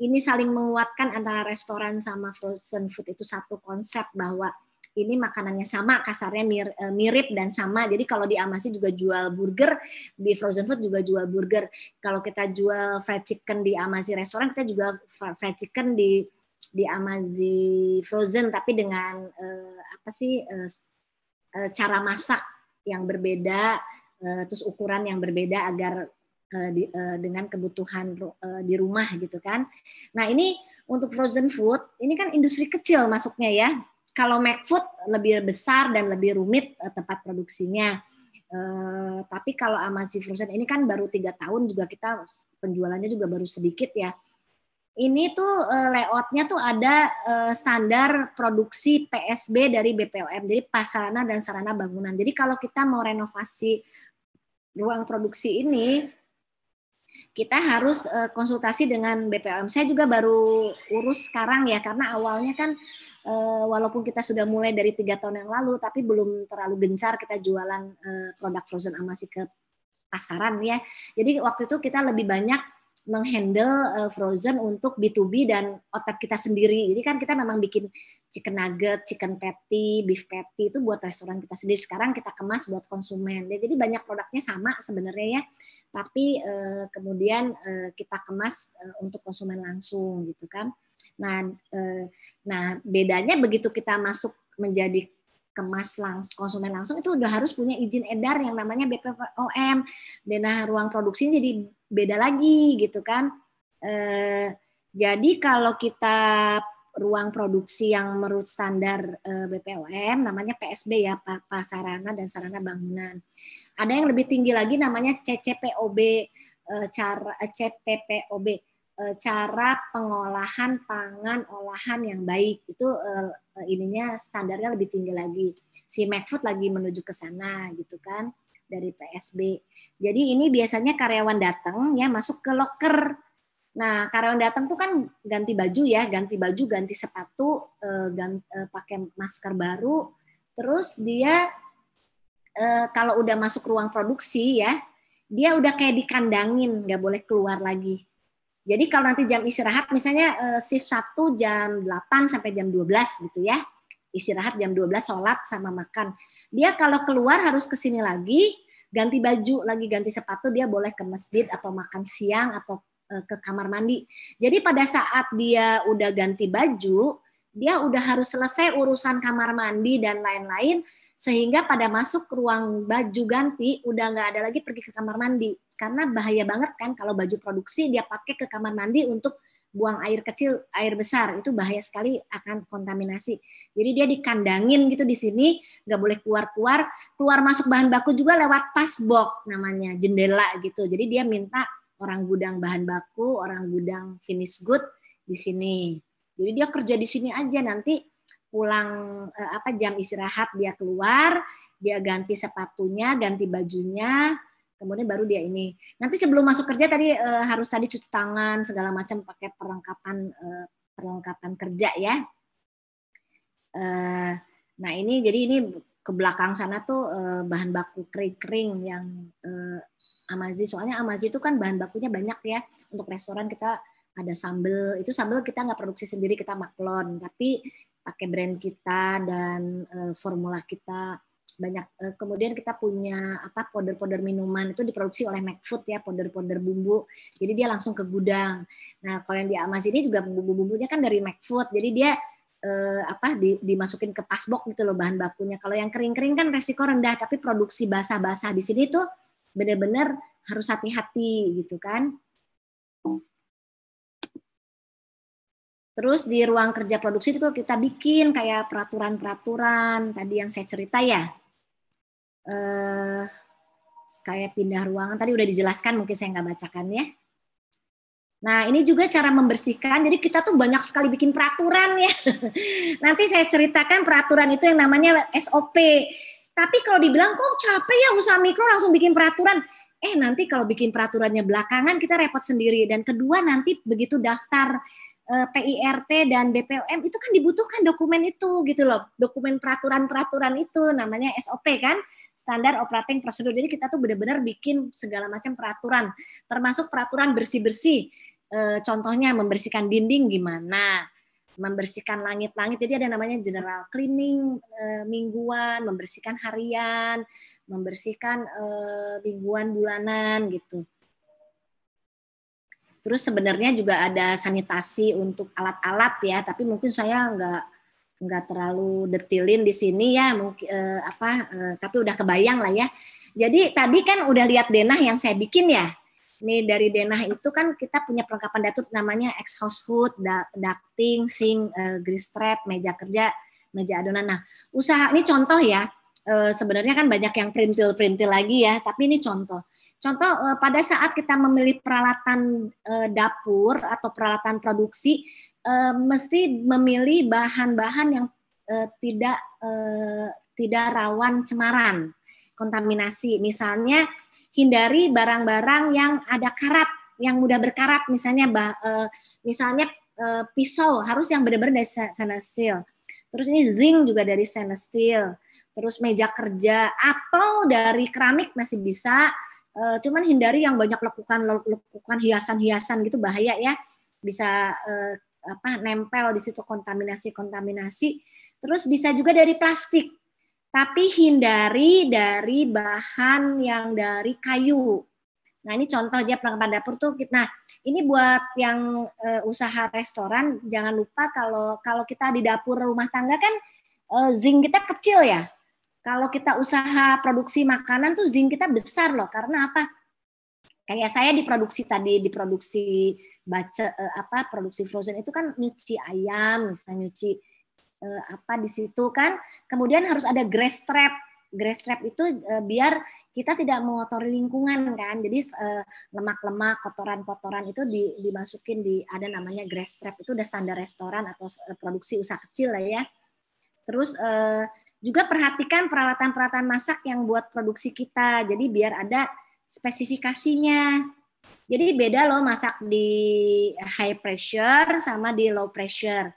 S1: ini saling menguatkan antara restoran sama frozen food itu satu konsep bahwa ini makanannya sama kasarnya mir, eh, mirip dan sama jadi kalau di Amasi juga jual burger di frozen food juga jual burger kalau kita jual fried chicken di Amasi restoran kita juga fried chicken di di Amazi frozen tapi dengan eh, apa sih eh, eh, cara masak yang berbeda eh, terus ukuran yang berbeda agar Eh, di, eh, dengan kebutuhan eh, di rumah gitu kan. Nah ini untuk frozen food ini kan industri kecil masuknya ya. Kalau make food lebih besar dan lebih rumit tempat produksinya. Uh, tapi kalau amasi frozen ini kan baru tiga tahun juga kita penjualannya juga baru sedikit ya. Ini tuh uh, layoutnya tuh ada uh, standar produksi PSB dari BPOM, jadi pasarana dan sarana bangunan. Jadi kalau kita mau renovasi ruang produksi ini kita harus uh, konsultasi dengan BPOM. Saya juga baru urus sekarang ya, karena awalnya kan uh, walaupun kita sudah mulai dari tiga tahun yang lalu, tapi belum terlalu gencar kita jualan uh, produk frozen amasi ke pasaran ya. Jadi waktu itu kita lebih banyak menghandle uh, frozen untuk B2B dan otak kita sendiri. Jadi kan kita memang bikin chicken nugget, chicken patty, beef patty itu buat restoran kita sendiri. Sekarang kita kemas buat konsumen. Ya, jadi banyak produknya sama sebenarnya ya, tapi uh, kemudian uh, kita kemas uh, untuk konsumen langsung gitu kan. Nah, uh, nah bedanya begitu kita masuk menjadi kemas langsung konsumen langsung itu udah harus punya izin edar yang namanya BPOM dana ruang produksi jadi beda lagi gitu kan eh, jadi kalau kita ruang produksi yang menurut standar eh, BPOM namanya PSB ya pasarana dan sarana bangunan ada yang lebih tinggi lagi namanya CCPOB eh, cara eh, CPPOB E, cara pengolahan pangan olahan yang baik itu e, e, ininya standarnya lebih tinggi lagi. Si McFood lagi menuju ke sana gitu kan dari PSB. Jadi ini biasanya karyawan datang ya masuk ke locker Nah, karyawan datang tuh kan ganti baju ya, ganti baju, ganti sepatu, ganti, pakai masker baru. Terus dia kalau udah masuk ruang produksi ya, dia udah kayak dikandangin, nggak boleh keluar lagi jadi kalau nanti jam istirahat misalnya eh, shift satu jam 8 sampai jam 12 gitu ya. Istirahat jam 12 sholat sama makan. Dia kalau keluar harus ke sini lagi, ganti baju lagi ganti sepatu dia boleh ke masjid atau makan siang atau eh, ke kamar mandi. Jadi pada saat dia udah ganti baju, dia udah harus selesai urusan kamar mandi dan lain-lain sehingga pada masuk ke ruang baju ganti udah nggak ada lagi pergi ke kamar mandi karena bahaya banget kan kalau baju produksi dia pakai ke kamar mandi untuk buang air kecil air besar itu bahaya sekali akan kontaminasi jadi dia dikandangin gitu di sini nggak boleh keluar keluar keluar masuk bahan baku juga lewat pasbok namanya jendela gitu jadi dia minta orang gudang bahan baku orang gudang finish good di sini jadi dia kerja di sini aja nanti pulang eh, apa jam istirahat dia keluar, dia ganti sepatunya, ganti bajunya, kemudian baru dia ini. Nanti sebelum masuk kerja tadi eh, harus tadi cuci tangan segala macam pakai perlengkapan eh, perlengkapan kerja ya. Eh, nah ini jadi ini ke belakang sana tuh eh, bahan baku kering-kering yang eh, Amazi. Soalnya Amazi itu kan bahan bakunya banyak ya untuk restoran kita ada sambel itu sambel kita nggak produksi sendiri kita maklon tapi pakai brand kita dan uh, formula kita banyak uh, kemudian kita punya apa powder-powder minuman itu diproduksi oleh McFood ya powder-powder bumbu jadi dia langsung ke gudang nah kalau yang di Amas ini juga bumbu-bumbunya kan dari McFood jadi dia eh, apa di, dimasukin ke pasbok gitu loh bahan bakunya. Kalau yang kering-kering kan resiko rendah, tapi produksi basah-basah di sini tuh bener-bener harus hati-hati gitu kan. Terus di ruang kerja produksi itu kita bikin kayak peraturan-peraturan tadi yang saya cerita ya. Eh, kayak pindah ruangan tadi udah dijelaskan mungkin saya nggak bacakan ya. Nah ini juga cara membersihkan. Jadi kita tuh banyak sekali bikin peraturan ya. Nanti saya ceritakan peraturan itu yang namanya SOP. Tapi kalau dibilang kok capek ya usaha mikro langsung bikin peraturan. Eh nanti kalau bikin peraturannya belakangan kita repot sendiri. Dan kedua nanti begitu daftar Eh, PIRT dan BPOM itu kan dibutuhkan dokumen itu gitu loh, dokumen peraturan-peraturan itu namanya SOP kan, standar operating prosedur. Jadi kita tuh benar-benar bikin segala macam peraturan, termasuk peraturan bersih-bersih. E, contohnya membersihkan dinding gimana, membersihkan langit-langit. Jadi ada namanya general cleaning e, mingguan, membersihkan harian, membersihkan e, mingguan bulanan gitu. Terus sebenarnya juga ada sanitasi untuk alat-alat ya, tapi mungkin saya nggak nggak terlalu detilin di sini ya, mungkin eh, apa? Eh, tapi udah kebayang lah ya. Jadi tadi kan udah lihat denah yang saya bikin ya. Ini dari denah itu kan kita punya perlengkapan dapur namanya exhaust hood, ducting, sink, eh, grease trap, meja kerja, meja adonan. Nah, usaha ini contoh ya. Eh, sebenarnya kan banyak yang printil-printil lagi ya, tapi ini contoh. Contoh eh, pada saat kita memilih peralatan eh, dapur atau peralatan produksi eh, mesti memilih bahan-bahan yang tidak tidak rawan cemaran, kontaminasi. Misalnya hindari barang-barang yang ada karat, yang mudah berkarat misalnya misalnya pisau harus yang benar-benar dari stainless steel. Terus ini zinc juga dari stainless steel. Terus meja kerja atau dari keramik masih bisa uh, cuman hindari yang banyak lekukan lekukan hiasan-hiasan gitu bahaya ya bisa uh, apa nempel di situ kontaminasi-kontaminasi. Terus bisa juga dari plastik. Tapi hindari dari bahan yang dari kayu. Nah, ini contoh aja perlengkapan dapur tuh kita. Nah, ini buat yang e, usaha restoran jangan lupa kalau kalau kita di dapur rumah tangga kan e, zinc kita kecil ya. Kalau kita usaha produksi makanan tuh zinc kita besar loh karena apa? Kayak saya di produksi tadi di produksi baca eh, apa produksi frozen itu kan nyuci ayam, misalnya nyuci eh, apa di situ kan. Kemudian harus ada grass trap. Grass trap itu eh, biar kita tidak mengotori lingkungan kan. Jadi lemak eh, lemak-lemak, kotoran-kotoran itu di, dimasukin di ada namanya grass trap itu udah standar restoran atau eh, produksi usaha kecil lah ya. Terus eh, juga perhatikan peralatan-peralatan masak yang buat produksi kita. Jadi biar ada spesifikasinya. Jadi beda loh masak di high pressure sama di low pressure.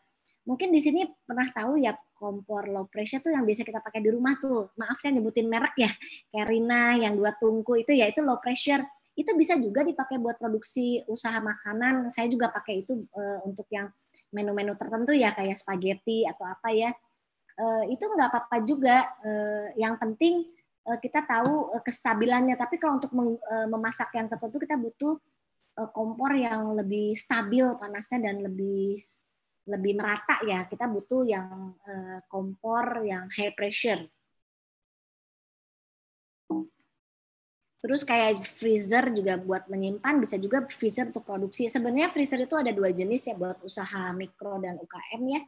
S1: Mungkin di sini pernah tahu ya kompor low pressure tuh yang biasa kita pakai di rumah tuh. Maaf saya nyebutin merek ya, Karina yang dua tungku itu ya itu low pressure. Itu bisa juga dipakai buat produksi usaha makanan. Saya juga pakai itu e, untuk yang menu-menu tertentu ya kayak spaghetti atau apa ya. Eh, itu nggak apa-apa juga. Eh, yang penting eh, kita tahu kestabilannya. Tapi kalau untuk memasak yang tertentu kita butuh kompor yang lebih stabil panasnya dan lebih lebih merata ya. Kita butuh yang kompor yang high pressure. Terus kayak freezer juga buat menyimpan, bisa juga freezer untuk produksi. Sebenarnya freezer itu ada dua jenis ya buat usaha mikro dan UKM ya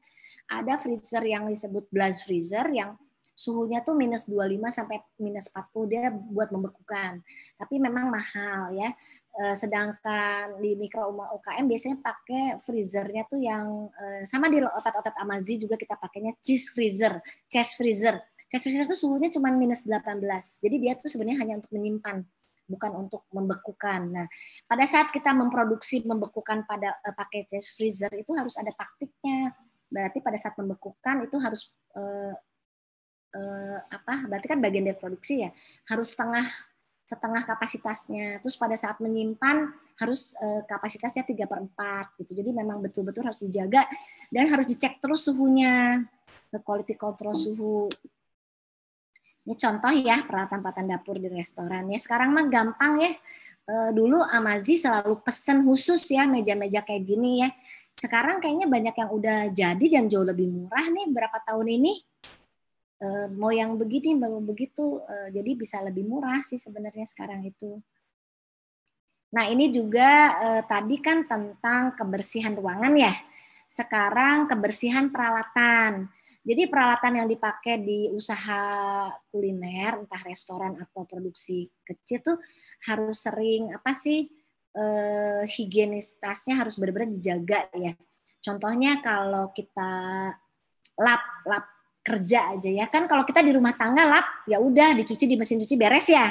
S1: ada freezer yang disebut blast freezer yang suhunya tuh minus 25 sampai minus 40 dia buat membekukan. Tapi memang mahal ya. Eh, sedangkan di mikro UKM biasanya pakai freezernya tuh yang eh, sama di otot-otot Amazi juga kita pakainya cheese freezer, chest freezer. Chest freezer tuh suhunya cuma minus 18. Jadi dia tuh sebenarnya hanya untuk menyimpan bukan untuk membekukan. Nah, pada saat kita memproduksi membekukan pada eh, pakai chest freezer itu harus ada taktiknya berarti pada saat membekukan itu harus eh, eh, apa berarti kan bagian dari produksi ya harus setengah setengah kapasitasnya terus pada saat menyimpan harus eh, kapasitasnya tiga per empat gitu jadi memang betul-betul harus dijaga dan harus dicek terus suhunya ke quality control suhu ini contoh ya peralatan-peralatan dapur di restoran ya sekarang mah gampang ya eh, dulu Amazi selalu pesen khusus ya meja-meja kayak gini ya sekarang kayaknya banyak yang udah jadi dan jauh lebih murah nih berapa tahun ini e, mau yang begini mau begitu e, jadi bisa lebih murah sih sebenarnya sekarang itu nah ini juga e, tadi kan tentang kebersihan ruangan ya sekarang kebersihan peralatan jadi peralatan yang dipakai di usaha kuliner entah restoran atau produksi kecil tuh harus sering apa sih uh, eh, higienitasnya harus benar-benar dijaga ya. Contohnya kalau kita lap lap kerja aja ya kan kalau kita di rumah tangga lap ya udah dicuci di mesin cuci beres ya.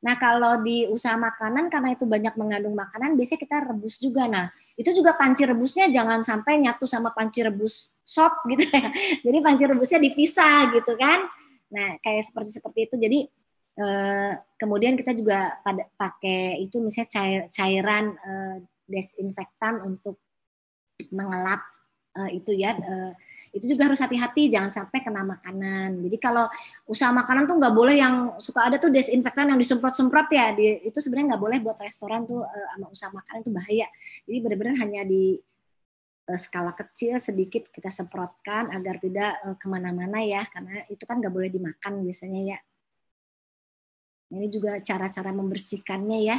S1: Nah kalau di usaha makanan karena itu banyak mengandung makanan biasanya kita rebus juga. Nah itu juga panci rebusnya jangan sampai nyatu sama panci rebus sop gitu ya. Jadi panci rebusnya dipisah gitu kan. Nah kayak seperti seperti itu jadi Eh, kemudian kita juga pada, pakai itu misalnya cair, cairan uh, desinfektan untuk mengelap uh, itu ya uh, itu juga harus hati-hati jangan sampai kena makanan jadi kalau usaha makanan tuh nggak boleh yang suka ada tuh desinfektan yang disemprot-semprot ya di, itu sebenarnya nggak boleh buat restoran tuh uh, sama usaha makanan itu bahaya jadi benar-benar hanya di skala kecil sedikit kita semprotkan agar tidak kemana-mana ya karena itu kan nggak boleh dimakan biasanya ya ini juga cara-cara membersihkannya ya.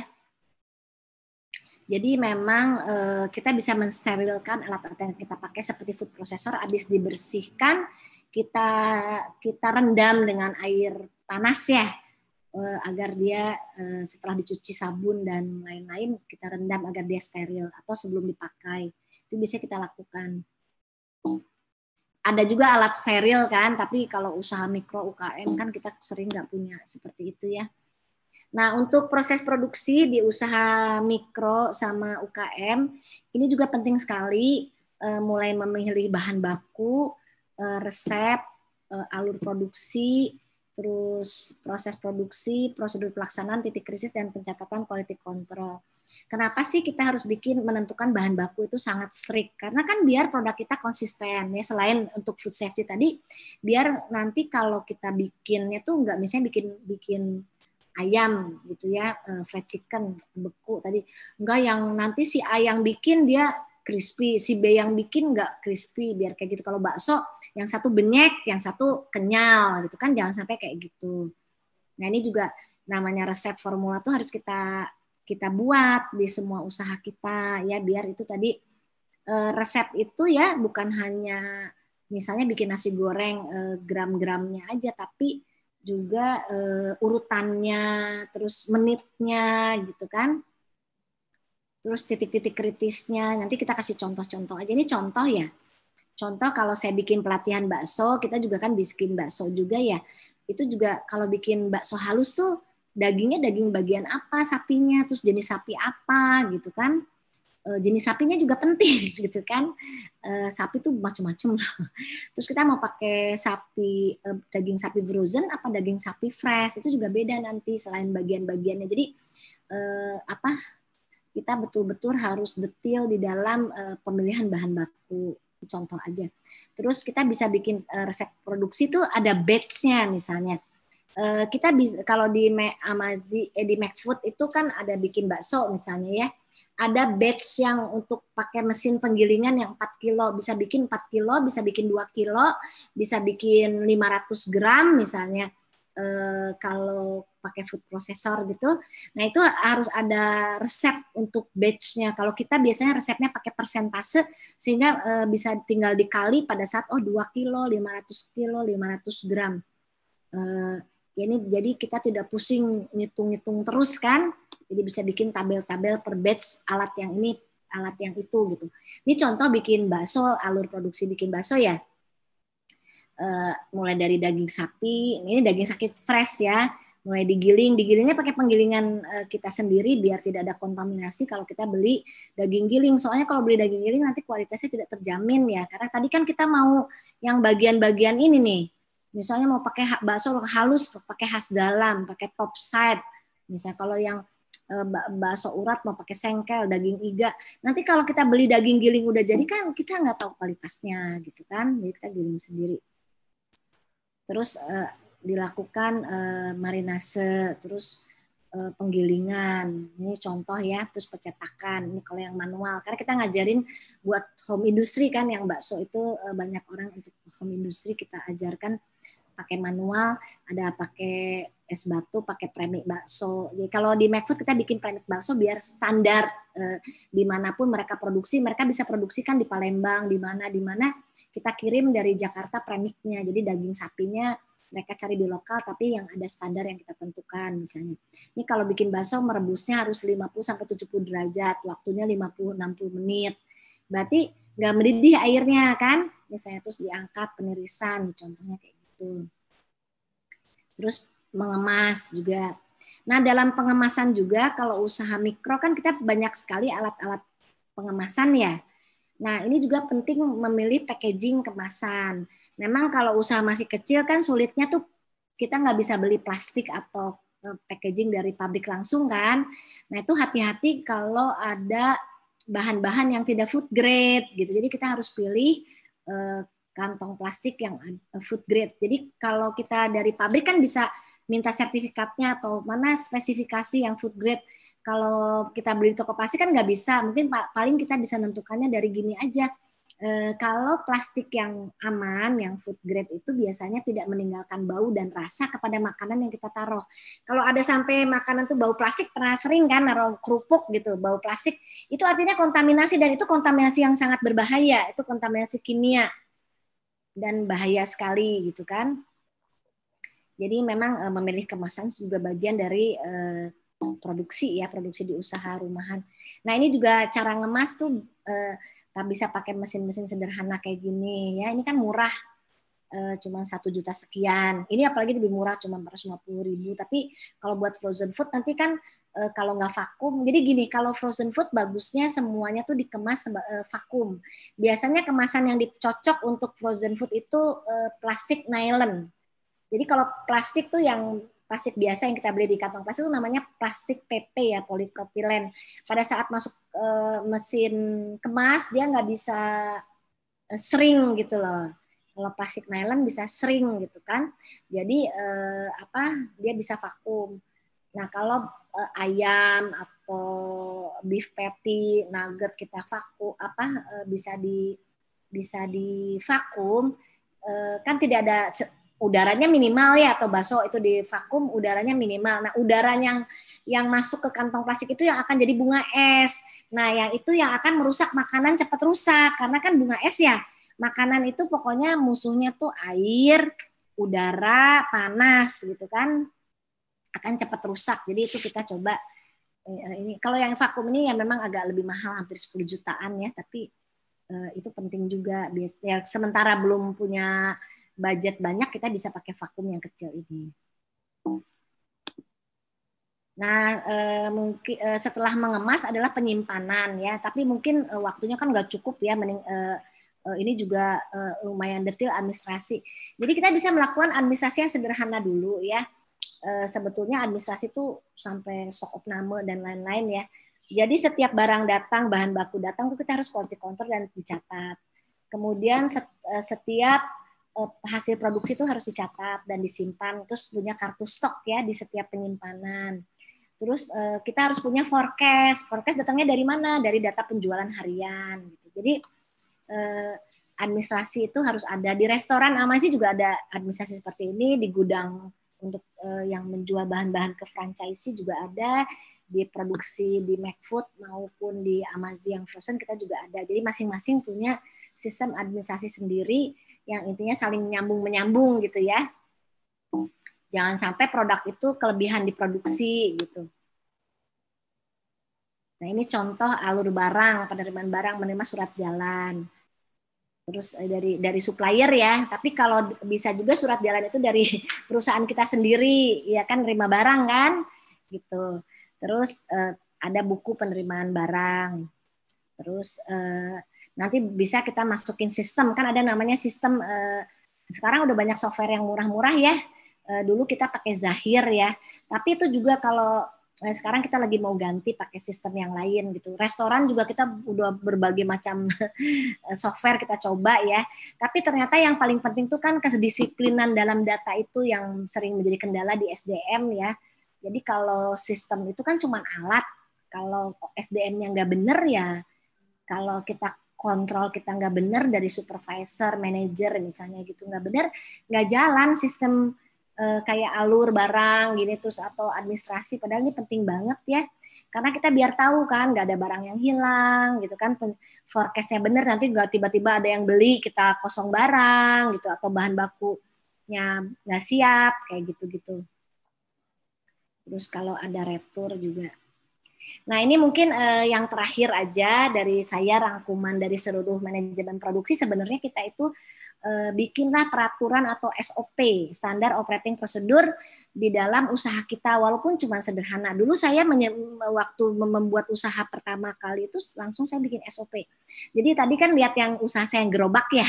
S1: Jadi memang eh, kita bisa mensterilkan alat-alat yang kita pakai seperti food processor habis dibersihkan kita kita rendam dengan air panas ya eh, agar dia eh, setelah dicuci sabun dan lain-lain kita rendam agar dia steril atau sebelum dipakai. Itu bisa kita lakukan. Ada juga alat steril kan, tapi kalau usaha mikro UKM kan kita sering nggak punya seperti itu ya. Nah, untuk proses produksi di usaha mikro sama UKM, ini juga penting sekali uh, mulai memilih bahan baku, uh, resep, uh, alur produksi, terus proses produksi, prosedur pelaksanaan, titik krisis, dan pencatatan quality control. Kenapa sih kita harus bikin menentukan bahan baku itu sangat strict? Karena kan biar produk kita konsisten ya selain untuk food safety tadi, biar nanti kalau kita bikinnya tuh nggak misalnya bikin bikin ayam gitu ya eh, fried chicken beku tadi enggak yang nanti si A yang bikin dia crispy si B yang bikin enggak crispy biar kayak gitu kalau bakso yang satu benyek yang satu kenyal gitu kan jangan sampai kayak gitu nah ini juga namanya resep formula tuh harus kita kita buat di semua usaha kita ya biar itu tadi eh, resep itu ya bukan hanya misalnya bikin nasi goreng eh, gram-gramnya aja tapi juga uh, urutannya, terus menitnya gitu kan. Terus titik-titik kritisnya, nanti kita kasih contoh-contoh aja. Ini contoh ya. Contoh kalau saya bikin pelatihan bakso, kita juga kan bikin bakso juga ya. Itu juga kalau bikin bakso halus tuh dagingnya daging bagian apa, sapinya, terus jenis sapi apa gitu kan. Eh, jenis sapinya juga penting gitu kan eh, sapi tuh macam-macam terus kita mau pakai sapi eh, daging sapi frozen apa daging sapi fresh itu juga beda nanti selain bagian-bagiannya jadi apa kita betul-betul harus detail di dalam pemilihan bahan baku contoh aja terus kita bisa bikin resep produksi tuh ada batchnya misalnya kita bisa kalau di Amazi eh, di McFood itu kan ada bikin bakso misalnya ya ada batch yang untuk pakai mesin penggilingan yang 4 kilo, bisa bikin 4 kilo, bisa bikin 2 kilo, bisa bikin 500 gram misalnya. E, kalau pakai food processor gitu, nah itu harus ada resep untuk batchnya. Kalau kita biasanya resepnya pakai persentase sehingga e, bisa tinggal dikali pada saat oh 2 kilo, 500 kilo, 500 gram. E, ini jadi kita tidak pusing ngitung-ngitung terus kan jadi bisa bikin tabel-tabel per batch alat yang ini, alat yang itu gitu. Ini contoh bikin bakso, alur produksi bikin bakso ya. Uh, mulai dari daging sapi, ini daging sapi fresh ya, mulai digiling, digilingnya pakai penggilingan eh, kita sendiri biar tidak ada kontaminasi kalau kita beli daging giling. Soalnya kalau beli daging giling nanti kualitasnya tidak terjamin ya, karena tadi kan kita mau yang bagian-bagian ini nih, misalnya mau pakai bakso halus, pakai khas dalam, pakai top side. Misalnya kalau yang Eh, bakso urat mau pakai sengkel daging iga nanti kalau kita beli daging giling udah jadi kan kita nggak tahu kualitasnya gitu kan jadi kita giling sendiri terus eh, dilakukan eh, marinase terus eh, penggilingan ini contoh ya terus percetakan ini kalau yang manual karena kita ngajarin buat home industry kan yang bakso itu eh, banyak orang untuk home industry kita ajarkan pakai manual ada pakai es batu pakai premik bakso. Jadi kalau di McFood kita bikin premik bakso biar standar eh, dimanapun mereka produksi, mereka bisa produksikan di Palembang, di mana di mana kita kirim dari Jakarta premiknya. Jadi daging sapinya mereka cari di lokal tapi yang ada standar yang kita tentukan misalnya. Ini kalau bikin bakso merebusnya harus 50 sampai 70 derajat, waktunya 50 60 menit. Berarti nggak mendidih airnya kan? Misalnya terus diangkat penirisan contohnya kayak gitu. Terus mengemas juga. Nah, dalam pengemasan juga kalau usaha mikro kan kita banyak sekali alat-alat pengemasan ya. Nah, ini juga penting memilih packaging kemasan. Memang kalau usaha masih kecil kan sulitnya tuh kita nggak bisa beli plastik atau eh, packaging dari pabrik langsung kan. Nah, itu hati-hati kalau ada bahan-bahan yang tidak food grade gitu. Jadi kita harus pilih eh, kantong plastik yang eh, food grade. Jadi kalau kita dari pabrik kan bisa minta sertifikatnya atau mana spesifikasi yang food grade kalau kita beli di toko plastik kan nggak bisa mungkin paling kita bisa menentukannya dari gini aja e, kalau plastik yang aman yang food grade itu biasanya tidak meninggalkan bau dan rasa kepada makanan yang kita taruh kalau ada sampai makanan tuh bau plastik pernah sering kan naruh kerupuk gitu bau plastik itu artinya kontaminasi dan itu kontaminasi yang sangat berbahaya itu kontaminasi kimia dan bahaya sekali gitu kan jadi memang uh, memilih kemasan juga bagian dari uh, produksi ya, produksi di usaha rumahan. Nah ini juga cara ngemas tuh uh, bisa pakai mesin-mesin sederhana kayak gini ya. Ini kan murah, uh, cuma satu juta sekian. Ini apalagi lebih murah, cuma 450 ribu. Tapi kalau buat frozen food nanti kan uh, kalau nggak vakum. Jadi gini, kalau frozen food bagusnya semuanya tuh dikemas uh, vakum. Biasanya kemasan yang dicocok untuk frozen food itu uh, plastik nylon jadi kalau plastik tuh yang plastik biasa yang kita beli di kantong plastik itu namanya plastik PP ya polipropilen. Pada saat masuk e, mesin kemas dia nggak bisa e, sering gitu loh. Kalau plastik nylon bisa sering gitu kan. Jadi e, apa dia bisa vakum. Nah kalau e, ayam atau beef patty nugget kita vakum apa e, bisa di bisa di vakum kan tidak ada udaranya minimal ya atau baso itu di vakum udaranya minimal. Nah, udara yang yang masuk ke kantong plastik itu yang akan jadi bunga es. Nah, yang itu yang akan merusak makanan cepat rusak karena kan bunga es ya. Makanan itu pokoknya musuhnya tuh air, udara, panas gitu kan. Akan cepat rusak. Jadi itu kita coba eh, ini kalau yang vakum ini ya memang agak lebih mahal hampir 10 jutaan ya, tapi eh, itu penting juga ya sementara belum punya budget banyak kita bisa pakai vakum yang kecil ini. Nah, eh, mungkin eh, setelah mengemas adalah penyimpanan ya, tapi mungkin eh, waktunya kan nggak cukup ya, mending ini juga lumayan detail administrasi. Jadi kita bisa melakukan administrasi yang sederhana dulu ya. sebetulnya administrasi itu sampai sok nama dan lain-lain ya. Jadi setiap barang datang, bahan baku datang, kita harus quality counter dan dicatat. Kemudian setiap Eh, hasil produksi itu harus dicatat dan disimpan terus punya kartu stok ya di setiap penyimpanan terus eh, kita harus punya forecast forecast datangnya dari mana dari data penjualan harian gitu jadi eh, administrasi itu harus ada di restoran Amasi juga ada administrasi seperti ini di gudang untuk yang menjual bahan-bahan ke franchise juga ada di produksi di McFood maupun di Amazi yang frozen kita juga ada jadi masing-masing punya sistem administrasi sendiri yang intinya saling menyambung menyambung gitu ya. Jangan sampai produk itu kelebihan diproduksi gitu. Nah ini contoh alur barang, penerimaan barang, menerima surat jalan. Terus eh, dari dari supplier ya, tapi kalau bisa juga surat jalan itu dari perusahaan kita sendiri, ya kan terima barang kan, gitu. Terus eh, ada buku penerimaan barang. Terus eh, nanti bisa kita masukin sistem kan ada namanya sistem eh, sekarang udah banyak software yang murah-murah ya eh, dulu kita pakai Zahir ya tapi itu juga kalau eh, sekarang kita lagi mau ganti pakai sistem yang lain gitu restoran juga kita udah berbagai macam software kita coba ya tapi ternyata yang paling penting tuh kan kedisiplinan dalam data itu yang sering menjadi kendala di SDM ya jadi kalau sistem itu kan cuma alat kalau SDM nya nggak bener ya kalau kita kontrol kita nggak benar dari supervisor, manager misalnya gitu nggak benar, nggak jalan sistem uh, kayak alur barang gini terus atau administrasi padahal ini penting banget ya karena kita biar tahu kan nggak ada barang yang hilang gitu kan forecastnya benar nanti nggak tiba-tiba ada yang beli kita kosong barang gitu atau bahan bakunya nggak siap kayak gitu-gitu terus kalau ada retur juga Nah, ini mungkin uh, yang terakhir aja dari saya rangkuman dari seluruh manajemen produksi sebenarnya kita itu Eh, bikinlah peraturan atau SOP (standar operating prosedur) di dalam usaha kita walaupun cuma sederhana. Dulu saya waktu membuat usaha pertama kali itu langsung saya bikin SOP. Jadi tadi kan lihat yang usaha saya yang gerobak ya,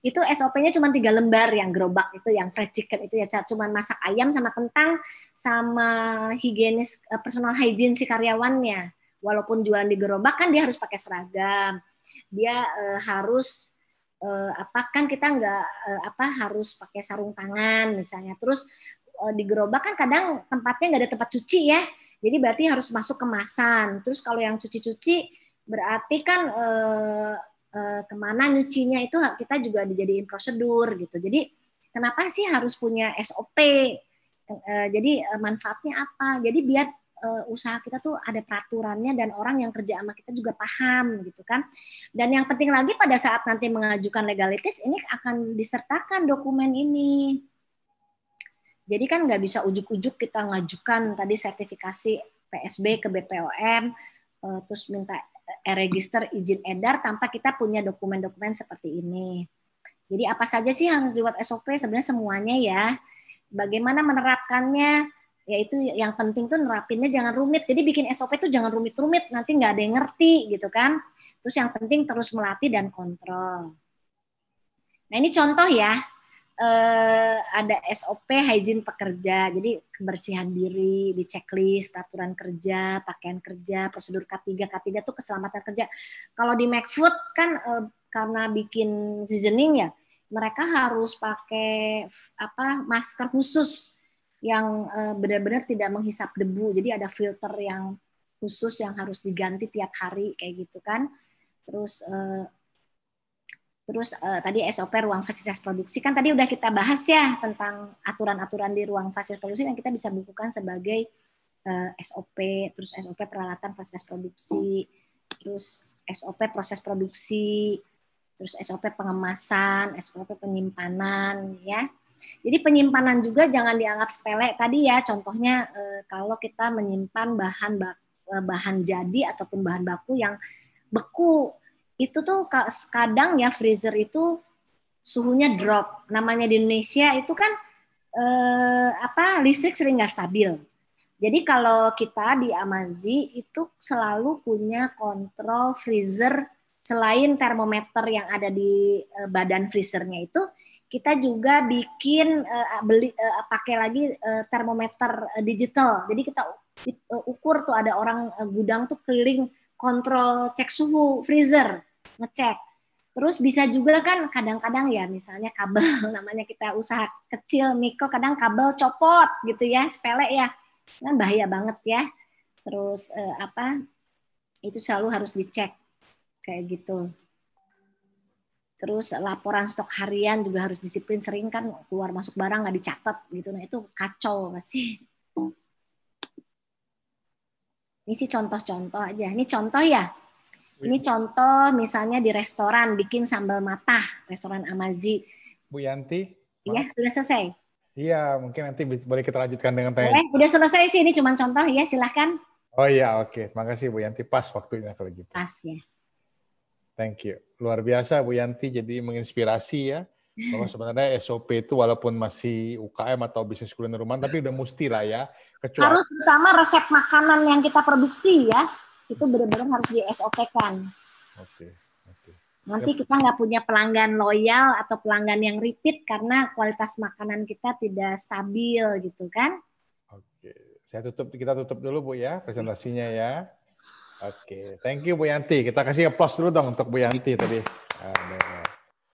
S1: itu SOP-nya cuma tiga lembar yang gerobak itu yang fresh chicken itu ya cuma masak ayam sama kentang sama higienis eh, personal hygiene si karyawannya. Walaupun jualan di gerobak kan dia harus pakai seragam, dia uh, harus uh, apa kan kita nggak uh, apa harus pakai sarung tangan misalnya terus uh, di gerobak kan kadang tempatnya nggak ada tempat cuci ya jadi berarti harus masuk kemasan terus kalau yang cuci-cuci berarti kan uh, kemana nyucinya itu kita juga dijadiin prosedur gitu jadi kenapa sih harus punya SOP jadi manfaatnya apa jadi biar uh, usaha kita tuh ada peraturannya dan orang yang kerja sama kita juga paham gitu kan. Dan yang penting lagi pada saat nanti mengajukan legalitas ini akan disertakan dokumen ini. Jadi kan nggak bisa ujuk-ujuk kita ngajukan tadi sertifikasi PSB ke BPOM, uh, eh, terus minta e-register izin edar tanpa kita punya dokumen-dokumen seperti ini. Jadi apa saja sih yang harus dibuat SOP? Sebenarnya semuanya ya. Bagaimana menerapkannya? ya itu yang penting tuh nerapinnya jangan rumit. Jadi bikin SOP tuh jangan rumit-rumit, nanti nggak ada yang ngerti gitu kan. Terus yang penting terus melatih dan kontrol. Nah ini contoh ya, eh, ada SOP hygiene pekerja, jadi kebersihan diri, di checklist, peraturan kerja, pakaian kerja, prosedur K3, K3 tuh keselamatan kerja. Kalau di McFood kan eh, karena bikin seasoning ya, mereka harus pakai apa masker khusus yang eh, benar-benar tidak menghisap debu. Jadi ada filter yang khusus yang harus diganti tiap hari kayak gitu kan. Terus eh, terus eh, tadi SOP ruang fasilitas produksi kan tadi udah kita bahas ya tentang aturan-aturan di ruang fasilitas produksi yang kita bisa bukukan sebagai SOP, terus SOP peralatan fasilitas produksi, terus SOP proses produksi, terus SOP pengemasan, SOP penyimpanan, ya. Jadi penyimpanan juga jangan dianggap sepele tadi ya. Contohnya eh, kalau kita menyimpan bahan eh, bahan jadi ataupun bahan baku yang beku itu tuh kadang ya freezer itu suhunya drop. Namanya di Indonesia itu kan eh, apa listrik sering nggak stabil. Jadi kalau kita di Amazi itu selalu punya kontrol freezer selain termometer yang ada di badan freezernya itu kita juga bikin uh, beli uh, pakai lagi uh, termometer uh, digital. Jadi kita ukur tuh ada orang uh, gudang tuh keliling kontrol cek suhu freezer, ngecek. Terus bisa juga kan kadang-kadang ya misalnya kabel namanya kita usaha kecil mikro kadang kabel copot gitu ya, sepele ya. Kan bahaya banget ya. Terus uh, apa? Itu selalu harus dicek kayak gitu terus laporan stok harian juga harus disiplin sering kan keluar masuk barang nggak dicatat gitu nah itu kacau pasti ini sih contoh-contoh aja ini contoh ya ini contoh misalnya di restoran bikin sambal matah restoran Amazi Bu Yanti iya sudah selesai iya mungkin nanti boleh kita lanjutkan dengan tanya eh, udah selesai sih ini cuma contoh ya silahkan oh iya oke okay. makasih Bu Yanti pas waktunya kalau gitu pas ya Thank you. Luar biasa Bu Yanti jadi menginspirasi ya. Bahwa sebenarnya SOP itu walaupun masih UKM atau bisnis kuliner rumah tapi udah musti lah ya. Kecuali... Harus utama resep makanan yang kita produksi ya. Itu benar-benar harus di SOP-kan. Oke. Okay. Nanti kita nggak punya pelanggan loyal atau pelanggan yang repeat karena kualitas makanan kita tidak stabil gitu kan. Oke. Saya tutup kita tutup dulu Bu ya presentasinya ya. Oke, okay. thank you Bu Yanti. Kita kasih applause dulu dong untuk Bu Yanti tadi. Aduh.